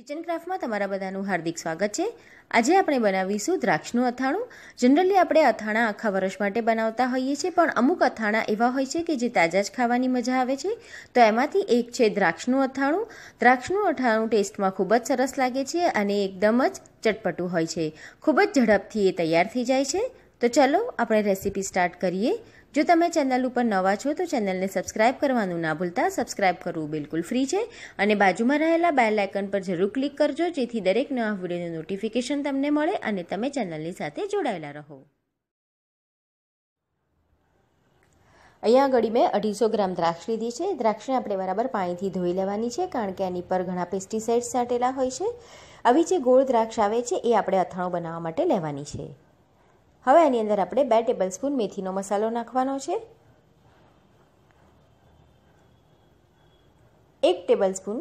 kitchen ક્રાફ્ટમાં તમારા બધાનું હાર્દિક સ્વાગત છે આજે આપણે બનાવીશું દ્રાક્ષનું અથાણું જનરલી આપણે અથાણા આખા વર્ષ માટે બનાવતા હોઈએ છીએ પણ અમુક અથાણા એવા હોય છે કે જે તાજા જ ખાવાની મજા આવે છે તો એમાંથી એક છે દ્રાક્ષનું અથાણું દ્રાક્ષનું અથાણું ટેસ્ટમાં ખૂબ જ સરસ લાગે છે અને એકદમ જ ચટપટું હોય છે ખૂબ જ ઝડપથી એ તૈયાર થઈ જાય છે તો ચાલો આપણે રેસીપી સ્ટાર્ટ કરીએ જો તમે ચેનલ ઉપર નવા છો તો ચેનલને સબસ્ક્રાઇબ કરવાનું ના ભૂલતા સબસ્ક્રાઇબ કરવું બિલકુલ ફ્રી છે અને બાજુમાં રહેલા બેલ આઇકન પર જરૂર ક્લિક કરજો જેથી દરેક નવા વિડીયોનું નોટિફિકેશન તમને મળે અને તમે ચેનલની સાથે જોડાયેલા રહો અહીંયા આગળ મેં અઢીસો ગ્રામ દ્રાક્ષ લીધી છે દ્રાક્ષને આપણે બરાબર પાણીથી ધોઈ લેવાની છે કારણ કે એની પર ઘણા પેસ્ટિસાઇડ્સ સાટેલા હોય છે આવી જે ગોળ દ્રાક્ષ આવે છે એ આપણે અથાણું બનાવવા માટે લેવાની છે હવે આની અંદર આપણે બે ટેબલ સ્પૂન મેથીનો મસાલો નાખવાનો છે એક ટેબલ સ્પૂન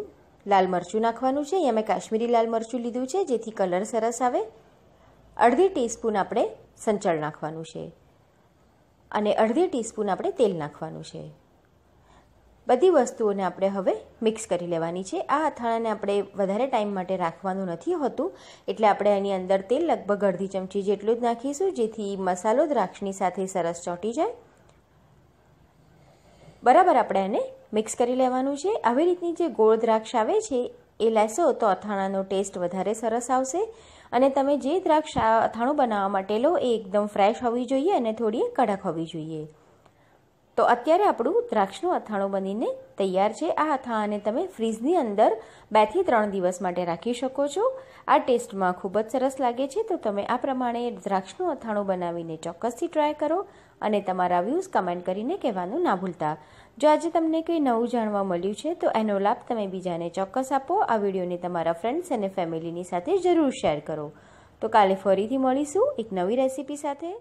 લાલ મરચું નાખવાનું છે અહીંયા મેં કાશ્મીરી લાલ મરચું લીધું છે જેથી કલર સરસ આવે અડધી ટીસ્પૂન આપણે સંચળ નાખવાનું છે અને અડધી ટીસ્પૂન આપણે તેલ નાખવાનું છે બધી વસ્તુઓને આપણે હવે મિક્સ કરી લેવાની છે આ અથાણાને આપણે વધારે ટાઈમ માટે રાખવાનું નથી હોતું એટલે આપણે એની અંદર તેલ લગભગ અડધી ચમચી જેટલું જ નાખીશું જેથી મસાલો દ્રાક્ષની સાથે સરસ ચોંટી જાય બરાબર આપણે એને મિક્સ કરી લેવાનું છે આવી રીતની જે ગોળ દ્રાક્ષ આવે છે એ લેશો તો અથાણાનો ટેસ્ટ વધારે સરસ આવશે અને તમે જે દ્રાક્ષ અથાણું બનાવવા માટે લો એ એકદમ ફ્રેશ હોવી જોઈએ અને થોડી કડક હોવી જોઈએ તો અત્યારે આપણું દ્રાક્ષનું અથાણું બનીને તૈયાર છે આ અથાણાને તમે ફ્રીજની અંદર બેથી ત્રણ દિવસ માટે રાખી શકો છો આ ટેસ્ટમાં ખૂબ જ સરસ લાગે છે તો તમે આ પ્રમાણે દ્રાક્ષનું અથાણું બનાવીને ચોક્કસથી ટ્રાય કરો અને તમારા વ્યૂઝ કમેન્ટ કરીને કહેવાનું ના ભૂલતા જો આજે તમને કંઈ નવું જાણવા મળ્યું છે તો એનો લાભ તમે બીજાને ચોક્કસ આપો આ વિડીયોને તમારા ફ્રેન્ડ્સ અને ફેમિલીની સાથે જરૂર શેર કરો તો કાલે ફરીથી મળીશું એક નવી રેસીપી સાથે